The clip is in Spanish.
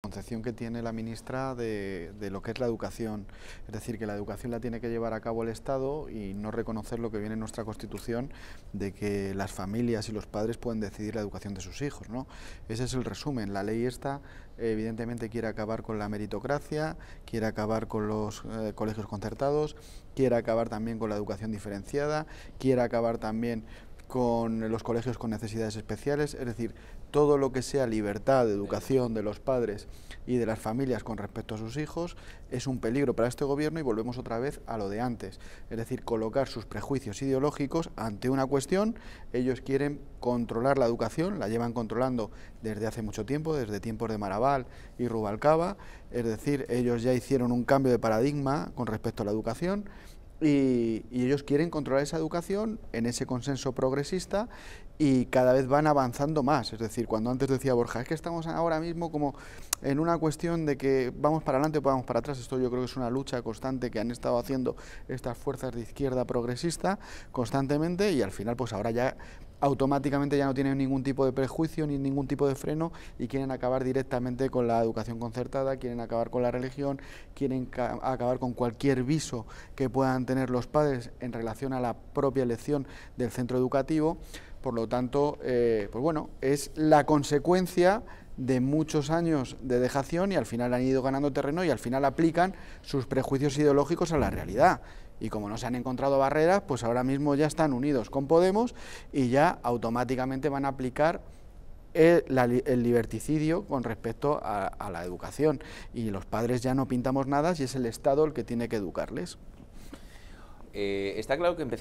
concepción que tiene la ministra de, lo que es la educación, es decir, que la educación la tiene que llevar a cabo el Estado y no reconocer lo que viene en nuestra Constitución de que las familias y los padres pueden decidir la educación de sus hijos. ¿no? Ese es el resumen. La ley esta evidentemente quiere acabar con la meritocracia, quiere acabar con los eh, colegios concertados, quiere acabar también con la educación diferenciada, quiere acabar también con los colegios con necesidades especiales, es decir, todo lo que sea libertad de educación de los padres y de las familias con respecto a sus hijos es un peligro para este gobierno y volvemos otra vez a lo de antes, es decir, colocar sus prejuicios ideológicos ante una cuestión, ellos quieren controlar la educación, la llevan controlando desde hace mucho tiempo, desde tiempos de Maraval y Rubalcaba, es decir, ellos ya hicieron un cambio de paradigma con respecto a la educación, y, ellos quieren controlar esa educación en ese consenso progresista y cada vez van avanzando más. Es decir, cuando antes decía Borja, es que estamos ahora mismo como en una cuestión de que vamos para adelante o vamos para atrás. Esto yo creo que es una lucha constante que han estado haciendo estas fuerzas de izquierda progresista constantemente y al final pues ahora ya automáticamente ya no tienen ningún tipo de prejuicio ni ningún tipo de freno y quieren acabar directamente con la educación concertada, quieren acabar con la religión, quieren acabar con cualquier viso que puedan tener los padres en relación a la propia elección del centro educativo. Por lo tanto, eh, pues bueno, es la consecuencia de muchos años de dejación y al final han ido ganando terreno y al final aplican sus prejuicios ideológicos a la realidad y como no se han encontrado barreras, pues ahora mismo ya están unidos con Podemos y ya automáticamente van a aplicar el, liberticidio con respecto a, la educación y los padres ya no pintamos nada si es el Estado el que tiene que educarles. Eh, está claro que empezamos